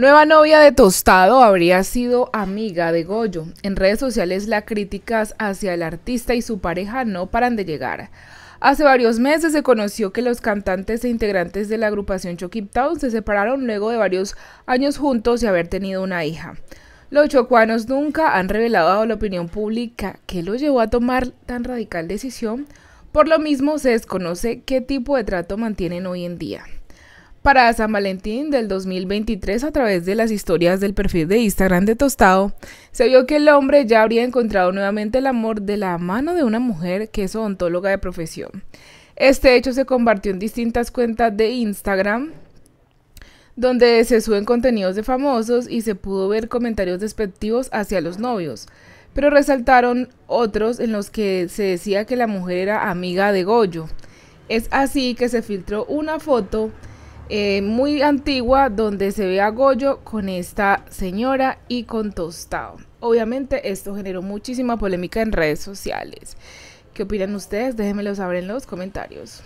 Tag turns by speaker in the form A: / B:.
A: Nueva novia de Tostado habría sido amiga de Goyo. En redes sociales las críticas hacia el artista y su pareja no paran de llegar. Hace varios meses se conoció que los cantantes e integrantes de la agrupación Chokip Town se separaron luego de varios años juntos y haber tenido una hija. Los chocuanos nunca han revelado a la opinión pública qué lo llevó a tomar tan radical decisión, por lo mismo se desconoce qué tipo de trato mantienen hoy en día. Para San Valentín del 2023, a través de las historias del perfil de Instagram de Tostado, se vio que el hombre ya habría encontrado nuevamente el amor de la mano de una mujer que es odontóloga de profesión. Este hecho se compartió en distintas cuentas de Instagram, donde se suben contenidos de famosos y se pudo ver comentarios despectivos hacia los novios, pero resaltaron otros en los que se decía que la mujer era amiga de Goyo. Es así que se filtró una foto eh, muy antigua donde se ve a Goyo con esta señora y con Tostado. Obviamente esto generó muchísima polémica en redes sociales. ¿Qué opinan ustedes? Déjenmelo saber en los comentarios.